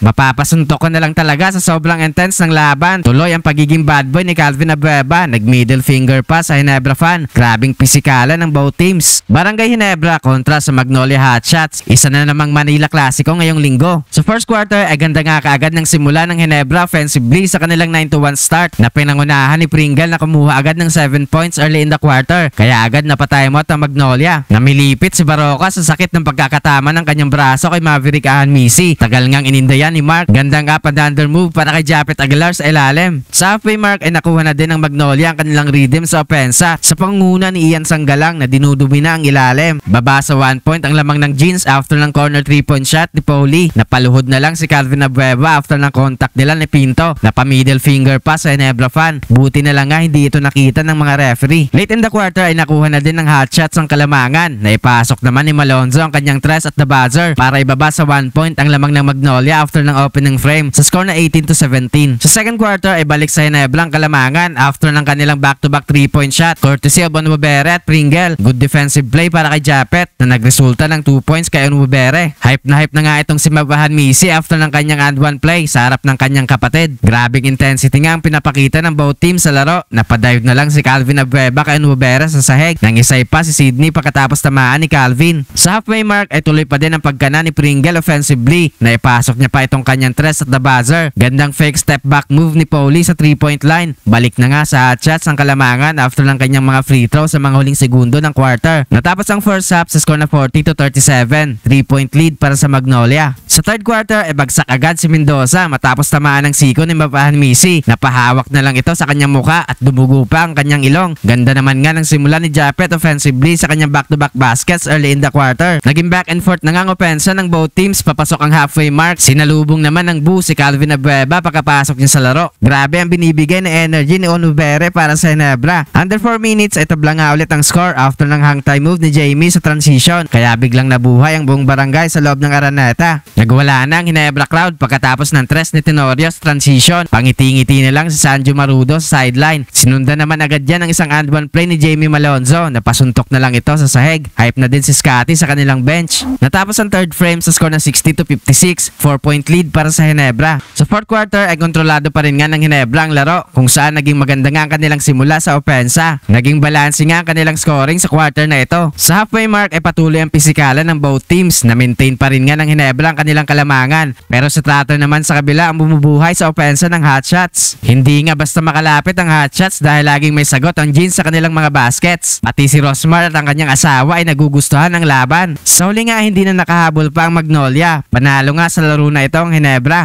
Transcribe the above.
Mapapasuntok ko na lang talaga sa sobrang intense ng laban. Tuloy ang pagiging bad boy ni Calvin Abueva. Nag-middle finger pa sa Hinebra fan. Grabing pisikala ng both teams. Barangay Hinebra kontra sa Magnolia Hotshots. Isa na namang Manila Classico ngayong linggo. Sa first quarter, ay eh, ganda nga kaagad ng simula ng Hinebra offensively sa kanilang 9-1 start na pinangunahan ni Pringle na kumuha agad ng 7 points early in the quarter. Kaya agad napatimot ang Magnolia. Namilipit si Baroka sa sakit ng pagkakatama ng kanyang braso kay Maverick Ahan Misi. Tagal ngang inindayan yan ni Mark. Gandang up and under move para kay Japet Aguilar sa ilalim. Sa halfway mark ay nakuha na din ng Magnolia ang kanilang rhythm sa opensa sa panguna ni Ian Sanggalang na dinudumi na ang ilalim. Baba sa 1 point ang lamang ng jeans after ng corner 3 point shot ni Pauli. Napaluhod na lang si Calvin Abueva after ng contact nila ni Pinto. middle finger pa sa Enebra fan. Buti na lang nga hindi ito nakita ng mga referee. Late in the quarter ay nakuha na din ng hot shots ang kalamangan. Naipasok naman ni Malonzo ang kanyang tres at the buzzer para ibaba sa 1 point ang lamang ng Magnolia after after ng open frame sa score na 18 to 17. Sa second quarter ay balik sa Hinebla ang kalamangan after ng kanilang back-to-back 3-point shot. Courtesy of Onubere at Pringle. Good defensive play para kay Japet na nagresulta ng 2 points kay Onubere. Hype na hype na nga itong si Mabahan Misi after ng kanyang and one play sa harap ng kanyang kapatid. Grabing intensity nga ang pinapakita ng both team sa laro. Napadive na lang si Calvin Abueva kay Onubere sa sahig. Nang isay pa si Sydney pagkatapos tamaan ni Calvin. Sa halfway mark ay tuloy pa din ang pagkana ni Pringle offensively na ipasok niya pa itong kanyang tres at the buzzer. Gandang fake step back move ni Pauli sa 3-point line. Balik na nga sa hot shots ang kalamangan after ng kanyang mga free throw sa mga huling segundo ng quarter. Natapos ang first half sa score na 40 to 37. 3-point lead para sa Magnolia. Sa third quarter, e bagsak agad si Mendoza matapos tamaan ng siko ni Mapahan Misi. Napahawak na lang ito sa kanyang muka at dumugo pa ang kanyang ilong. Ganda naman nga ng simula ni Japet offensively sa kanyang back-to-back -back baskets early in the quarter. Naging back and forth na nga ang opensa ng both teams papasok ang halfway mark. Sinalo Pasalubong naman ng boo si Calvin Abueva pagkapasok niya sa laro. Grabe ang binibigay na energy ni Onubere para sa Enebra. Under 4 minutes, ay tabla nga ulit ang score after ng hang time move ni Jamie sa transition. Kaya biglang nabuhay ang buong barangay sa loob ng Araneta. Nagwala na ang Hinebra crowd pagkatapos ng tres ni Tenorio sa transition. Pangiti-ngiti na lang si Sanjo Marudo sa sideline. Sinundan naman agad yan ang isang and one play ni Jamie Malonzo. Napasuntok na lang ito sa sahig. Hype na din si Scotty sa kanilang bench. Natapos ang third frame sa score na 60 to 56. 4 point lead para sa Hinebra. Sa fourth quarter ay kontrolado pa rin nga ng Hinebra ang laro kung saan naging maganda nga ang kanilang simula sa opensa. Naging balanse nga ang kanilang scoring sa quarter na ito. Sa halfway mark ay patuloy ang pisikalan ng both teams na maintain pa rin nga ng Hinebra ang kanilang kalamangan. Pero sa trato naman sa kabila ang bumubuhay sa opensa ng hot shots. Hindi nga basta makalapit ang hot shots dahil laging may sagot ang jeans sa kanilang mga baskets. Pati si Rosmar at ang kanyang asawa ay nagugustuhan ng laban. Sa huli nga hindi na nakahabol pa ang Magnolia. Panalo nga sa laro na ito ito ang Hinebra.